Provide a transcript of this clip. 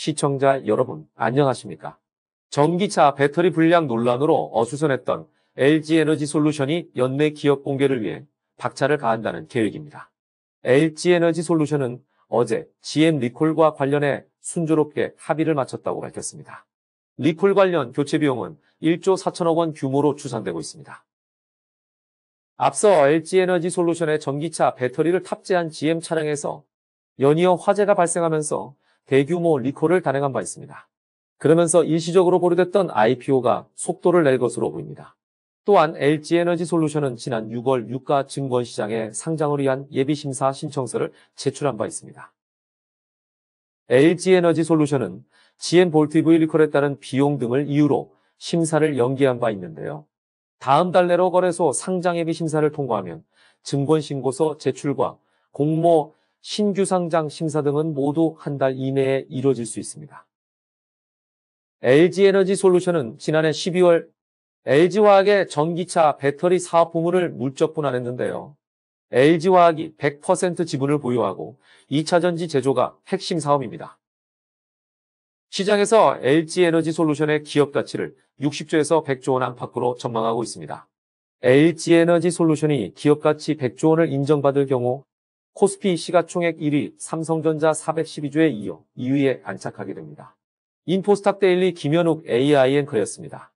시청자 여러분, 안녕하십니까? 전기차 배터리 불량 논란으로 어수선했던 LG 에너지 솔루션이 연내 기업 공개를 위해 박차를 가한다는 계획입니다. LG 에너지 솔루션은 어제 GM 리콜과 관련해 순조롭게 합의를 마쳤다고 밝혔습니다. 리콜 관련 교체 비용은 1조 4천억 원 규모로 추산되고 있습니다. 앞서 LG 에너지 솔루션의 전기차 배터리를 탑재한 GM 차량에서 연이어 화재가 발생하면서 대규모 리콜을 단행한 바 있습니다. 그러면서 일시적으로 고려됐던 IPO가 속도를 낼 것으로 보입니다. 또한 LG 에너지 솔루션은 지난 6월 유가 증권 시장에 상장을 위한 예비심사 신청서를 제출한 바 있습니다. LG 에너지 솔루션은 GM 볼트 V 리콜에 따른 비용 등을 이유로 심사를 연기한 바 있는데요. 다음 달 내로 거래소 상장 예비 심사를 통과하면 증권 신고서 제출과 공모 신규 상장 심사 등은 모두 한 달 이내에 이뤄질 수 있습니다. LG 에너지 솔루션은 지난해 12월 LG화학의 전기차 배터리 사업 부문을 물적 분할했는데요. LG화학이 100% 지분을 보유하고 2차전지 제조가 핵심 사업입니다. 시장에서 LG 에너지 솔루션의 기업 가치를 60조에서 100조 원 안팎으로 전망하고 있습니다. LG 에너지 솔루션이 기업 가치 100조 원을 인정받을 경우 코스피 시가총액 1위 삼성전자 412조에 이어 2위에 안착하게 됩니다. 인포스탁 데일리 김현욱 AI앵커였습니다.